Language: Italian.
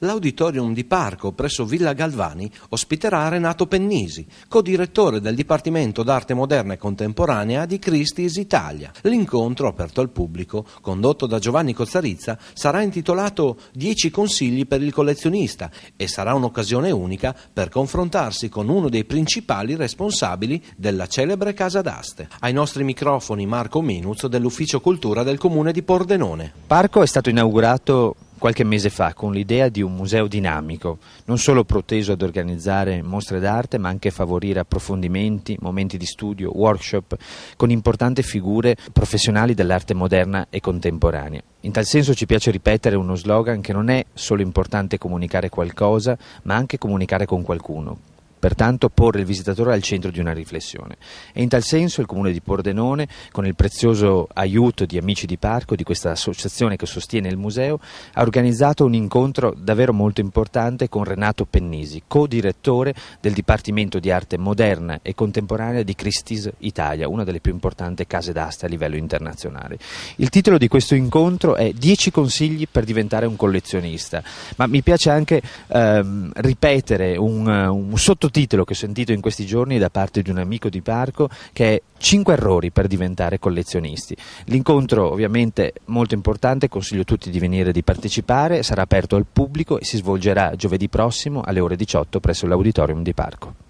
l'auditorium di Parco presso Villa Galvani ospiterà Renato Pennisi, co-direttore del Dipartimento d'Arte Moderna e Contemporanea di Christie's Italia. L'incontro, aperto al pubblico, condotto da Giovanni Cozzarizza, sarà intitolato 10 consigli per il collezionista e sarà un'occasione unica per confrontarsi con uno dei principali responsabili della celebre casa d'aste. Ai nostri microfoni Marco Minuz dell'Ufficio Cultura del Comune di Pordenone. Parco è stato inaugurato qualche mese fa con l'idea di un museo dinamico, non solo proteso ad organizzare mostre d'arte, ma anche favorire approfondimenti, momenti di studio, workshop con importanti figure professionali dell'arte moderna e contemporanea. In tal senso ci piace ripetere uno slogan che non è solo importante comunicare qualcosa, ma anche comunicare con qualcuno, pertanto porre il visitatore al centro di una riflessione. E in tal senso il Comune di Pordenone, con il prezioso aiuto di Amici di Parco, di questa associazione che sostiene il museo, ha organizzato un incontro davvero molto importante con Renato Pennisi, co-direttore del Dipartimento di Arte Moderna e Contemporanea di Christie's Italia, una delle più importanti case d'asta a livello internazionale. Il titolo di questo incontro è 10 consigli per diventare un collezionista, ma mi piace anche ehm, ripetere un, un sottotitolo titolo che ho sentito in questi giorni da parte di un amico di parco che è 5 errori per diventare collezionisti. L'incontro ovviamente molto importante, consiglio a tutti di venire e di partecipare, sarà aperto al pubblico e si svolgerà giovedì prossimo alle ore 18 presso l'auditorium di parco.